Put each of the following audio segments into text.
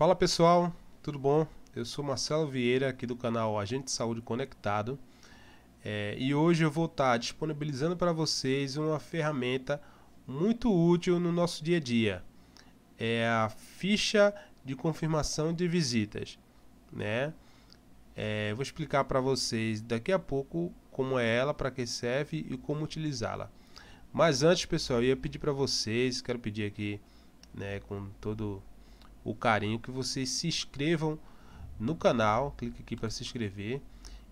Fala pessoal, tudo bom? Eu sou Marcelo Vieira, aqui do canal Agente de Saúde Conectado, é, e hoje eu vou estar tá disponibilizando para vocês uma ferramenta muito útil no nosso dia a dia. É a ficha de confirmação de visitas, né? É, vou explicar para vocês daqui a pouco como é ela, para que serve e como utilizá-la. Mas antes, pessoal, eu ia pedir para vocês, quero pedir aqui, né, com todo o carinho que vocês se inscrevam no canal. Clique aqui para se inscrever.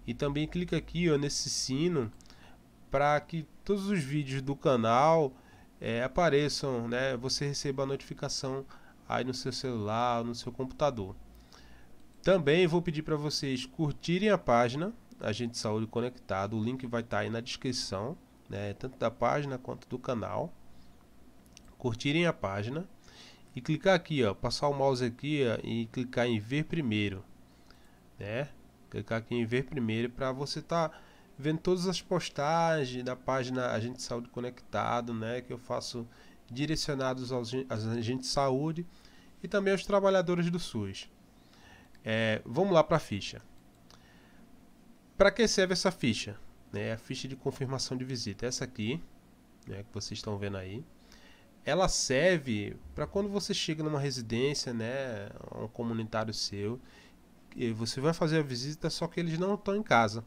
E também clique aqui ó, nesse sino para que todos os vídeos do canal é, apareçam, né? Você receba a notificação aí no seu celular, no seu computador. Também vou pedir para vocês curtirem a página Agente Saúde Conectado. O link vai estar tá aí na descrição, né? Tanto da página quanto do canal. Curtirem a página e clicar aqui, ó, passar o mouse aqui ó, e clicar em ver primeiro, né? Clicar aqui em ver primeiro para você estar tá vendo todas as postagens da página Agente Saúde Conectado, né? Que eu faço direcionados aos agentes de saúde e também aos trabalhadores do SUS. É, vamos lá para a ficha. Para que serve essa ficha? Né, a ficha de confirmação de visita, essa aqui, né, que vocês estão vendo aí ela serve para quando você chega numa residência, né, um comunitário seu, e você vai fazer a visita, só que eles não estão em casa.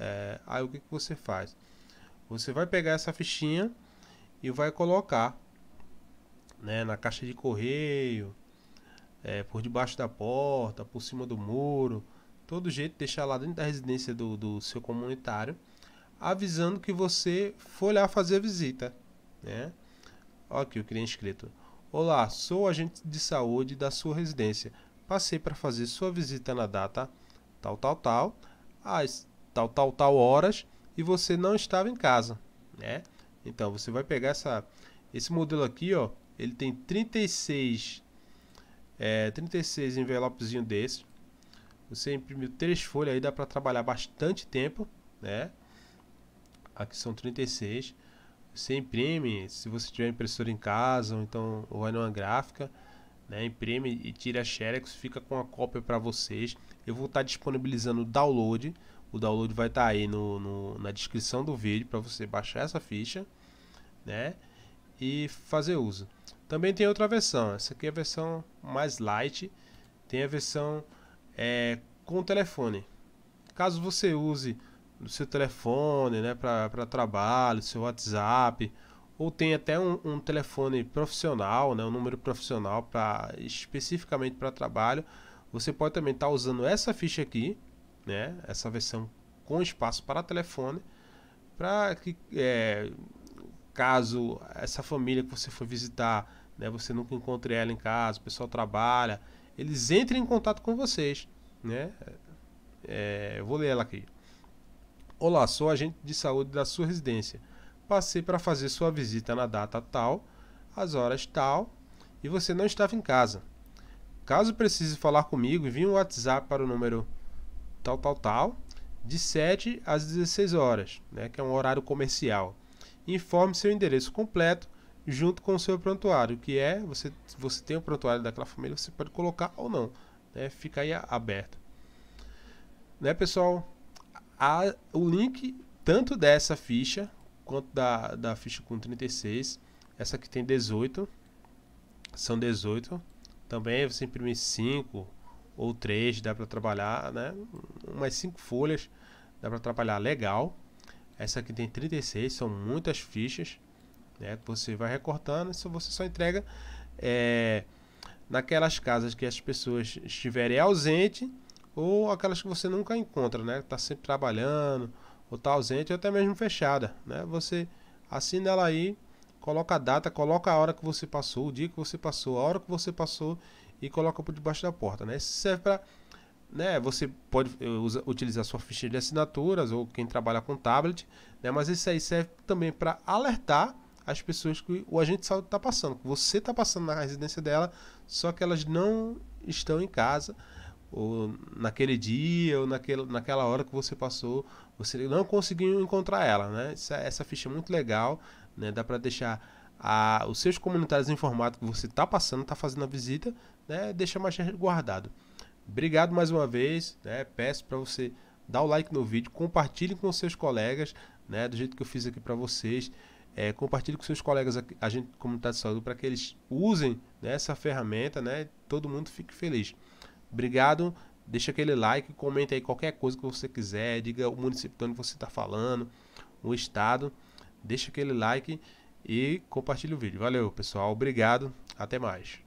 É, aí o que, que você faz? Você vai pegar essa fichinha e vai colocar né, na caixa de correio, é, por debaixo da porta, por cima do muro, todo jeito, deixar lá dentro da residência do, do seu comunitário, avisando que você foi lá fazer a visita. Né? Ok, eu cliente escrito Olá, sou agente de saúde da sua residência. Passei para fazer sua visita na data tal, tal, tal, às tal, tal, tal horas e você não estava em casa, né? Então você vai pegar essa, esse modelo aqui, ó. Ele tem 36, é, 36 envelopezinho desse. Você imprimiu três folhas aí, dá para trabalhar bastante tempo, né? Aqui são 36. Você imprime, se você tiver impressora em casa, ou então ou vai numa gráfica, né, imprime e tira a xerox, fica com a cópia para vocês. Eu vou estar tá disponibilizando o download, o download vai estar tá aí no, no, na descrição do vídeo para você baixar essa ficha, né, e fazer uso. Também tem outra versão, essa aqui é a versão mais light, tem a versão é, com telefone. Caso você use no seu telefone, né, para trabalho, seu WhatsApp, ou tem até um, um telefone profissional, né, um número profissional para especificamente para trabalho, você pode também estar tá usando essa ficha aqui, né, essa versão com espaço para telefone, para que é, caso essa família que você for visitar, né, você nunca encontre ela em casa, o pessoal trabalha, eles entrem em contato com vocês, né? É, eu vou ler ela aqui. Olá, sou agente de saúde da sua residência. Passei para fazer sua visita na data tal, às horas tal, e você não estava em casa. Caso precise falar comigo, envie um WhatsApp para o número tal, tal, tal, de 7 às 16 horas, né, que é um horário comercial. Informe seu endereço completo junto com o seu prontuário, que é, você, você tem o prontuário daquela família, você pode colocar ou não. Né, fica aí aberto. Né, pessoal? a, o link tanto dessa ficha quanto da, da ficha com 36. Essa aqui tem 18. São 18. Também você imprime 5 ou 3, dá para trabalhar, né? Umas 5 folhas dá para trabalhar legal. Essa aqui tem 36, são muitas fichas, né? Você vai recortando, se você só entrega é, naquelas casas que as pessoas estiverem ausentes ou aquelas que você nunca encontra, né? Está sempre trabalhando, ou está ausente, ou até mesmo fechada, né? Você assina ela aí, coloca a data, coloca a hora que você passou, o dia que você passou, a hora que você passou e coloca por debaixo da porta, né? Isso serve para, né? Você pode eh, usa, utilizar sua ficha de assinaturas ou quem trabalha com tablet, né? Mas isso aí serve também para alertar as pessoas que o agente de saúde está passando, que você está passando na residência dela, só que elas não estão em casa ou naquele dia, ou naquele, naquela hora que você passou, você não conseguiu encontrar ela, né? Essa, é, essa ficha é muito legal, né? Dá para deixar a, os seus comunitários informados que você está passando, está fazendo a visita, né? Deixa mais guardado. Obrigado mais uma vez, né? Peço para você dar o like no vídeo, compartilhe com seus colegas, né? Do jeito que eu fiz aqui para vocês. É, compartilhe com seus colegas a gente comunidade de saúde para que eles usem né, essa ferramenta, né? Todo mundo fique feliz. Obrigado. Deixa aquele like, comenta aí qualquer coisa que você quiser, diga o município que você está falando, o estado. Deixa aquele like e compartilha o vídeo. Valeu, pessoal. Obrigado. Até mais.